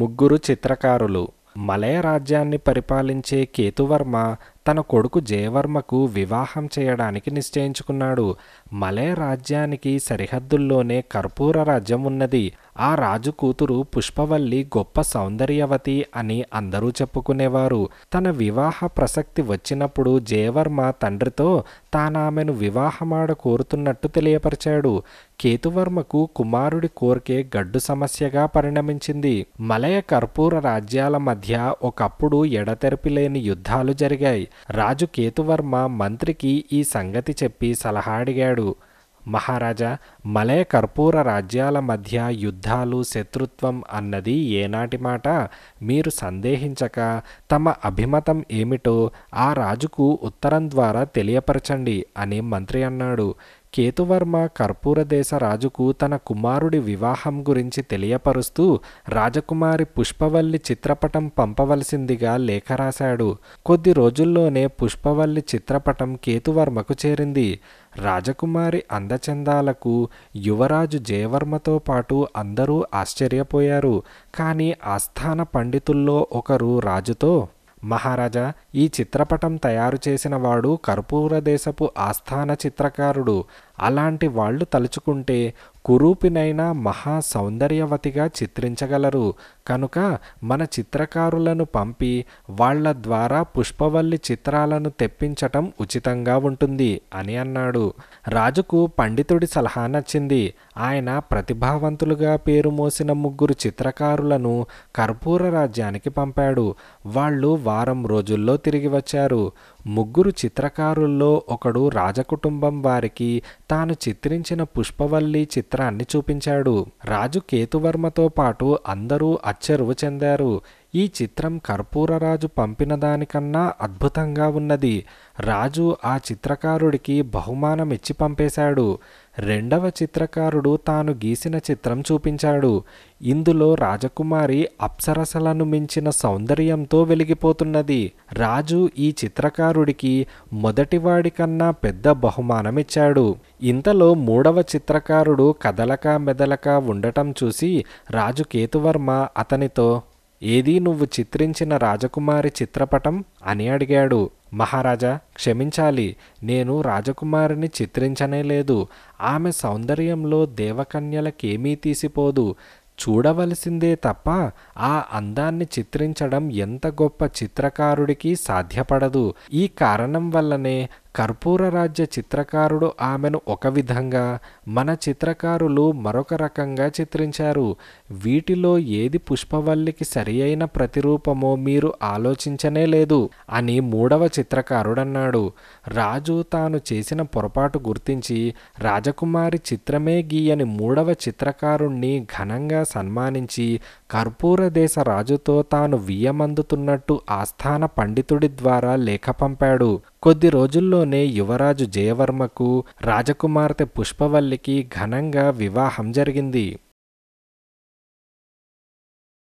ముగ్గురు చిత్రకారులు మలయ రాజ్యాన్ని పరిపాలించే కేతువర్మ తన కొడుకు జయవర్మకు వివాహం చేయడానికి నిశ్చయించుకున్నాడు మలయ రాజ్యానికి సరిహద్దుల్లోనే కర్పూర రాజ్యం ఉన్నది ఆ రాజు కూతురు పుష్పవల్లి గొప్ప సౌందర్యవతి అని అందరూ చెప్పుకునేవారు తన వివాహ ప్రసక్తి వచ్చినప్పుడు జయవర్మ తండ్రితో తానామెను వివాహమాడ కోరుతున్నట్టు తెలియపరిచాడు కేతువర్మకు కుమారుడి కోరికే గడ్డు సమస్యగా పరిణమించింది మలయ కర్పూర రాజ్యాల మధ్య ఒకప్పుడు ఎడతెరిపి లేని యుద్ధాలు జరిగాయి రాజు కేతువర్మ మంత్రికి ఈ సంగతి చెప్పి సలహా అడిగాడు మహారాజా మలయ కర్పూర రాజ్యాల మధ్య యుద్ధాలు శత్రుత్వం అన్నది ఏనాటి మాట మీరు సందేహించక తమ అభిమతం ఏమిటో ఆ రాజుకు ఉత్తరం ద్వారా తెలియపరచండి అని మంత్రి అన్నాడు కేతువర్మ కర్పూరదేశ రాజుకు తన కుమారుడి వివాహం గురించి తెలియపరుస్తూ రాజకుమారి పుష్పవల్లి చిత్రపటం పంపవలసిందిగా లేఖ రాశాడు కొద్ది రోజుల్లోనే పుష్పవల్లి చిత్రపటం కేతువర్మకు చేరింది రాజకుమారి అందచందాలకు యువరాజు జయవర్మతో పాటు అందరూ ఆశ్చర్యపోయారు కానీ ఆస్థాన పండితుల్లో ఒకరు రాజుతో మహారాజా ఈ చిత్రపటం తయారు చేసిన వాడు కర్పూరదేశపు ఆస్థాన చిత్రకారుడు అలాంటి వాళ్ళు తలుచుకుంటే కురూపినైనా మహా సౌందర్యవతిగా చిత్రించగలరు కనుక మన చిత్రకారులను పంపి వాళ్ల ద్వారా పుష్పవల్లి చిత్రాలను తెప్పించటం ఉచితంగా ఉంటుంది అని అన్నాడు రాజుకు పండితుడి సలహా నచ్చింది ఆయన ప్రతిభావంతులుగా పేరు మోసిన ముగ్గురు చిత్రకారులను కర్పూర రాజ్యానికి పంపాడు వాళ్ళు వారం రోజుల్లో తిరిగి వచ్చారు ముగ్గురు చిత్రకారుల్లో ఒకడు రాజకుటుంబం వారికి తాను చిత్రించిన పుష్పవల్లి చిత్రాన్ని చూపించాడు రాజు కేతువర్మతో పాటు అందరూ అచ్చెరువు చెందారు ఈ చిత్రం కర్పూరరాజు పంపిన దానికన్నా అద్భుతంగా ఉన్నది రాజు ఆ చిత్రకారుడికి బహుమానం ఇచ్చి పంపేశాడు రెండవ చిత్రకారుడు తాను గీసిన చిత్రం చూపించాడు ఇందులో రాజకుమారి అప్సరసలను మించిన సౌందర్యంతో వెలిగిపోతున్నది రాజు ఈ చిత్రకారుడికి మొదటివాడి కన్నా పెద్ద బహుమానమిచ్చాడు ఇంతలో మూడవ చిత్రకారుడు కదలక మెదలక ఉండటం చూసి రాజు కేతువర్మ అతనితో ఏది నువ్వు చిత్రించిన రాజకుమారి చిత్రపటం అని అడిగాడు మహారాజా క్షమించాలి నేను రాజకుమారిని చిత్రించనే లేదు ఆమె సౌందర్యంలో దేవకన్యలకేమీ తీసిపోదు చూడవలసిందే తప్ప ఆ అందాన్ని చిత్రించడం ఎంత గొప్ప చిత్రకారుడికి సాధ్యపడదు ఈ కారణం వల్లనే కర్పూర రాజ్య చిత్రకారుడు ఆమెను ఒక విధంగా మన చిత్రకారులు మరొక రకంగా చిత్రించారు వీటిలో ఏది పుష్పవల్లికి సరి అయిన ప్రతిరూపమో మీరు ఆలోచించనే లేదు అని మూడవ చిత్రకారుడన్నాడు రాజు తాను చేసిన పొరపాటు గుర్తించి రాజకుమారి చిత్రమే గీయని మూడవ చిత్రకారుణ్ణి ఘనంగా సన్మానించి కర్పూర దేశ రాజుతో తాను వియ్యమందుతున్నట్టు ఆస్థాన పండితుడి ద్వారా లేఖ పంపాడు కొద్ది రోజుల్లోనే యువరాజు జయవర్మకు రాజకుమార్తె పుష్పవల్లికి ఘనంగా వివాహం జరిగింది